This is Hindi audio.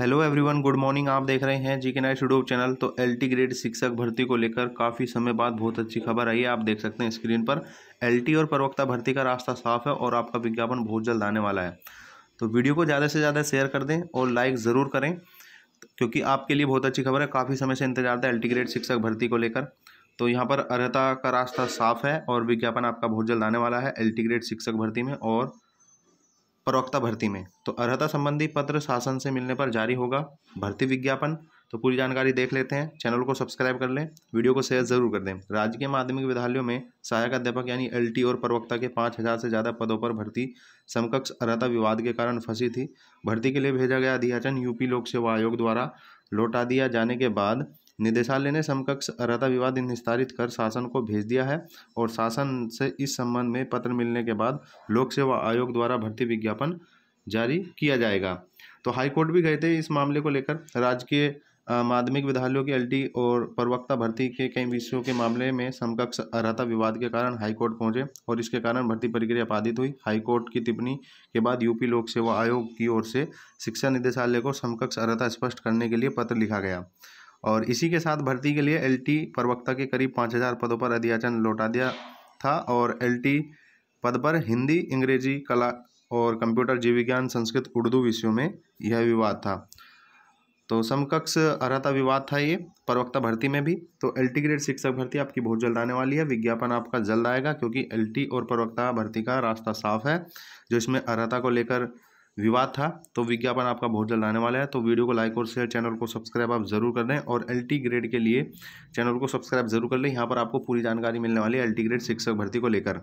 हेलो एवरीवन गुड मॉर्निंग आप देख रहे हैं G K knight YouTube channel तो एलटी ग्रेड शिक्षक भर्ती को लेकर काफ़ी समय बाद बहुत अच्छी खबर आई है आप देख सकते हैं स्क्रीन पर एलटी और प्रवक्ता भर्ती का रास्ता साफ है और आपका विज्ञापन बहुत जल्द आने वाला है तो वीडियो को ज़्यादा से ज़्यादा शेयर कर दें और लाइक ज़रूर करें क्योंकि आपके लिए बहुत अच्छी खबर है काफ़ी समय से इंतजार था एल ग्रेड शिक्षक भर्ती को लेकर तो यहाँ पर अर्हता का रास्ता साफ है और विज्ञापन आपका बहुत जल्द आने वाला है एल ग्रेड शिक्षक भर्ती में और प्रवक्ता भर्ती में तो अर्हता संबंधी पत्र शासन से मिलने पर जारी होगा भर्ती विज्ञापन तो पूरी जानकारी देख लेते हैं चैनल को सब्सक्राइब कर लें वीडियो को शेयर जरूर कर दें राज्य के माध्यमिक विद्यालयों में सहायक अध्यापक यानी एलटी और प्रवक्ता के पाँच हज़ार से ज़्यादा पदों पर भर्ती समकक्ष अर्हता विवाद के कारण फंसी थी भर्ती के लिए भेजा गया अधियाचन यूपी लोक सेवा आयोग द्वारा लौटा दिया जाने के बाद निदेशालय ने समकक्ष अर्ता विवाद निस्तारित कर शासन को भेज दिया है और शासन से इस संबंध में पत्र मिलने के बाद लोक सेवा आयोग द्वारा भर्ती विज्ञापन जारी किया जाएगा तो हाईकोर्ट भी गए थे इस मामले को लेकर राजकीय माध्यमिक विद्यालयों की एलटी और प्रवक्ता भर्ती के कई विषयों के मामले में समकक्ष अर्ता विवाद के कारण हाईकोर्ट पहुंचे और इसके कारण भर्ती प्रक्रिया बाधित हुई हाईकोर्ट की टिप्पणी के बाद यूपी लोक सेवा आयोग की ओर से शिक्षा निदेशालय को समकक्ष अर्ता स्पष्ट करने के लिए पत्र लिखा गया और इसी के साथ भर्ती के लिए एलटी प्रवक्ता के करीब पाँच हज़ार पदों पर अध्याचन लौटा दिया था और एलटी पद पर हिंदी अंग्रेजी कला और कंप्यूटर जीव विज्ञान संस्कृत उर्दू विषयों में यह विवाद था तो समकक्ष अर्हता विवाद था ये प्रवक्ता भर्ती में भी तो एल टी ग्रेड शिक्षक भर्ती आपकी बहुत जल्द आने वाली है विज्ञापन आपका जल्द आएगा क्योंकि एल टी और प्रवक्ता भर्ती का रास्ता साफ है जो इसमें अर्हता को लेकर विवाद था तो विज्ञापन आपका बहुत जल्द आने वाला है तो वीडियो को लाइक और शेयर चैनल को सब्सक्राइब आप जरूर कर लें और एल ग्रेड के लिए चैनल को सब्सक्राइब जरूर कर लें यहाँ पर आपको पूरी जानकारी मिलने वाली है एल ग्रेड शिक्षक भर्ती को लेकर